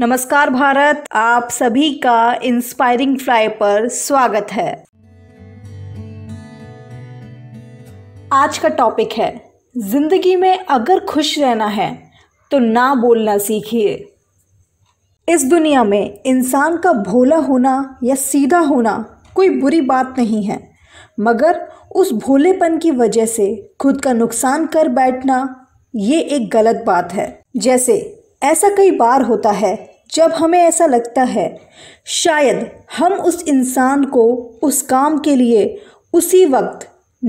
नमस्कार भारत आप सभी का इंस्पायरिंग फ्लाई पर स्वागत है आज का टॉपिक है जिंदगी में अगर खुश रहना है तो ना बोलना सीखिए इस दुनिया में इंसान का भोला होना या सीधा होना कोई बुरी बात नहीं है मगर उस भोलेपन की वजह से खुद का नुकसान कर बैठना ये एक गलत बात है जैसे ऐसा कई बार होता है जब हमें ऐसा लगता है शायद हम उस इंसान को उस काम के लिए उसी वक्त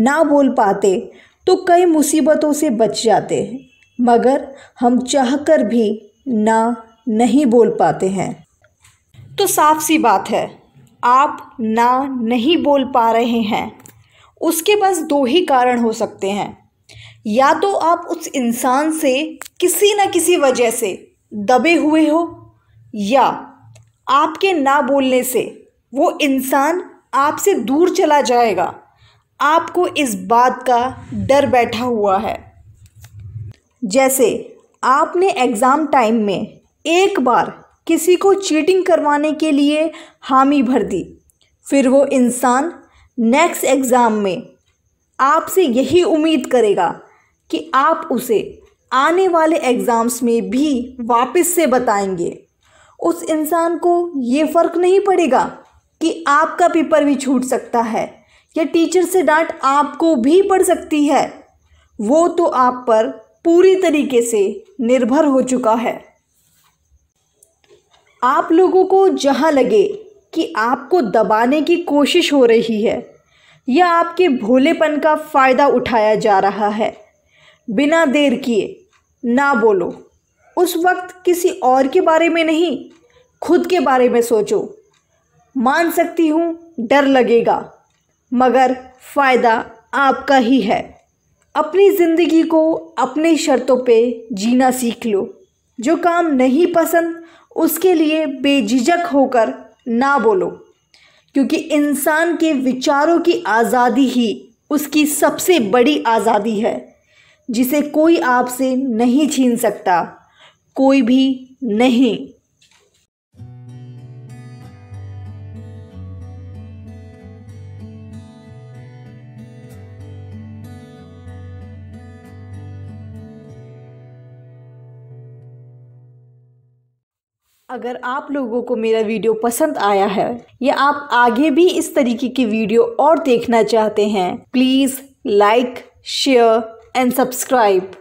ना बोल पाते तो कई मुसीबतों से बच जाते हैं मगर हम चाह कर भी ना नहीं बोल पाते हैं तो साफ सी बात है आप ना नहीं बोल पा रहे हैं उसके बस दो ही कारण हो सकते हैं या तो आप उस इंसान से किसी न किसी वजह से दबे हुए हो या आपके ना बोलने से वो इंसान आपसे दूर चला जाएगा आपको इस बात का डर बैठा हुआ है जैसे आपने एग्ज़ाम टाइम में एक बार किसी को चीटिंग करवाने के लिए हामी भर दी फिर वो इंसान नेक्स्ट एग्ज़ाम में आपसे यही उम्मीद करेगा कि आप उसे आने वाले एग्ज़ाम्स में भी वापस से बताएंगे उस इंसान को ये फ़र्क नहीं पड़ेगा कि आपका पेपर भी छूट सकता है या टीचर से डांट आपको भी पड़ सकती है वो तो आप पर पूरी तरीके से निर्भर हो चुका है आप लोगों को जहाँ लगे कि आपको दबाने की कोशिश हो रही है या आपके भोलेपन का फ़ायदा उठाया जा रहा है बिना देर किए ना बोलो उस वक्त किसी और के बारे में नहीं खुद के बारे में सोचो मान सकती हूँ डर लगेगा मगर फ़ायदा आपका ही है अपनी ज़िंदगी को अपनी शर्तों पे जीना सीख लो जो काम नहीं पसंद उसके लिए बेझिझक होकर ना बोलो क्योंकि इंसान के विचारों की आज़ादी ही उसकी सबसे बड़ी आज़ादी है जिसे कोई आपसे नहीं छीन सकता कोई भी नहीं अगर आप लोगों को मेरा वीडियो पसंद आया है या आप आगे भी इस तरीके की वीडियो और देखना चाहते हैं please like share and subscribe.